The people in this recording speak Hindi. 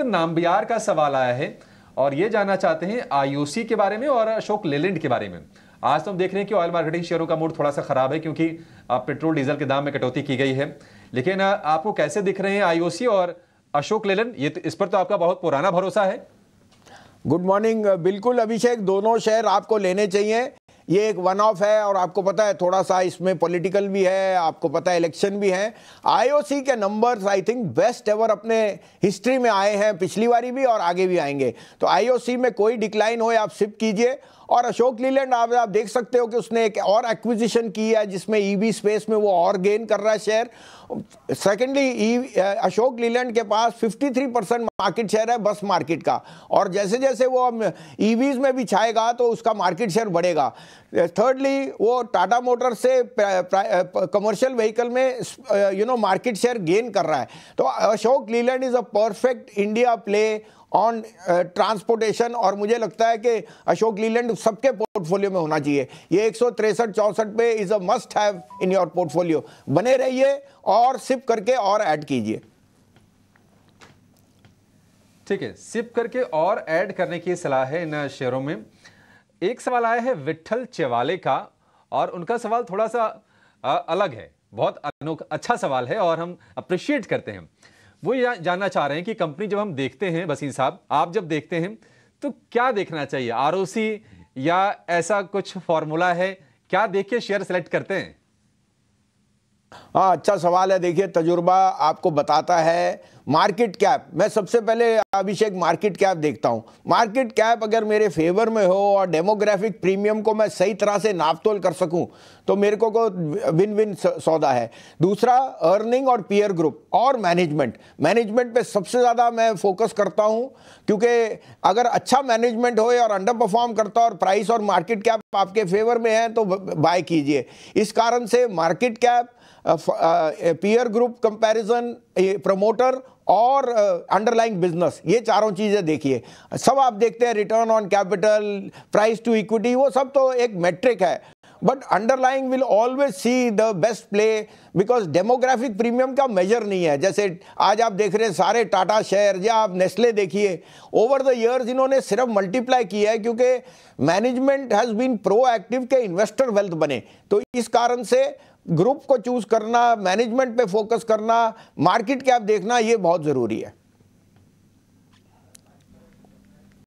अमित नाम्बियार का सवाल आया है और ये जानना चाहते हैं आईओसी के बारे में और अशोक लेलैंड के बारे में आज तो हम देख रहे हैं कि ऑयल मार्केटिंग शेयरों का मूड थोड़ा सा खराब है क्योंकि पेट्रोल डीजल के दाम में कटौती की गई है लेकिन आपको कैसे दिख रहे हैं आईओसी और अशोक लेलन ये तो, इस पर तो आपका बहुत पुराना भरोसा है गुड मॉर्निंग बिल्कुल अभिषेक दोनों शेयर आपको लेने चाहिए ये एक वन ऑफ है और आपको पता है थोड़ा सा इसमें पॉलिटिकल भी है आपको पता है इलेक्शन भी है आईओसी के numbers I think best ever अपने हिस्ट्री में आए हैं पिछली बारी भी और आगे भी आएंगे तो आईओसी में कोई डिक्लाइन हो आप शिफ्ट कीजिए और अशोक लीलैंड आप, आप देख सकते हो कि उसने एक और एक्विजिशन की है जिसमें ईवी e स्पेस में वो और गेन कर रहा है share secondly e Ashok Leyland के पास 53 परसेंट मार्केट शेयर है बस मार्केट का और जैसे जैसे वो ईवीज e में भी छाएगा तो उसका मार्केट शेयर बढ़ेगा थर्डली वो टाटा मोटर से कमर्शियल व्हीकल में you know market share gain कर रहा है तो Ashok Leyland is a perfect India play on transportation uh, और मुझे लगता है कि अशोक लीलैंड सबके पोर्टफोलियो में होना चाहिए ये एक सौ तिरसठ पे is a must have in your portfolio बने रहिए और सिप करके और ऐड कीजिए ठीक है सिप करके और ऐड करने की सलाह है इन शेयरों में एक सवाल आया है विठल चेवाले का और उनका सवाल थोड़ा सा अलग है बहुत अनोखा अच्छा सवाल है और हम अप्रिशिएट करते हैं वो ये जानना चाह रहे हैं कि कंपनी जब हम देखते हैं बसीन साहब आप जब देखते हैं तो क्या देखना चाहिए आर या ऐसा कुछ फॉर्मूला है क्या देख के शेयर सेलेक्ट करते हैं हाँ अच्छा सवाल है देखिए तजुर्बा आपको बताता है मार्केट कैप मैं सबसे पहले अभिषेक मार्केट कैप देखता हूँ मार्केट कैप अगर मेरे फेवर में हो और डेमोग्राफिक प्रीमियम को मैं सही तरह से नापतोल कर सकूँ तो मेरे को को विन विन सौदा है दूसरा अर्निंग और पीयर ग्रुप और मैनेजमेंट मैनेजमेंट पे सबसे ज़्यादा मैं फोकस करता हूँ क्योंकि अगर अच्छा मैनेजमेंट हो और अंडर परफॉर्म करता और प्राइस और मार्केट कैप आपके फेवर में है तो बाय कीजिए इस कारण से market cap peer group comparison promoter और अंडरलाइंग बिजनेस ये चारों चीज़ें देखिए सब आप देखते हैं return on capital price to equity वो सब तो एक मैट्रिक है but underlying will always see the best play because demographic premium का मेजर नहीं है जैसे आज आप देख रहे हैं सारे टाटा शेयर या आप नेस्ले देखिए ओवर द ईयर्स इन्होंने सिर्फ मल्टीप्लाई किया है क्योंकि management has been proactive के इन्वेस्टर वेल्थ बने तो इस कारण से ग्रुप को चूज़ करना मैनेजमेंट पे फोकस करना मार्केट कैप देखना ये बहुत ज़रूरी है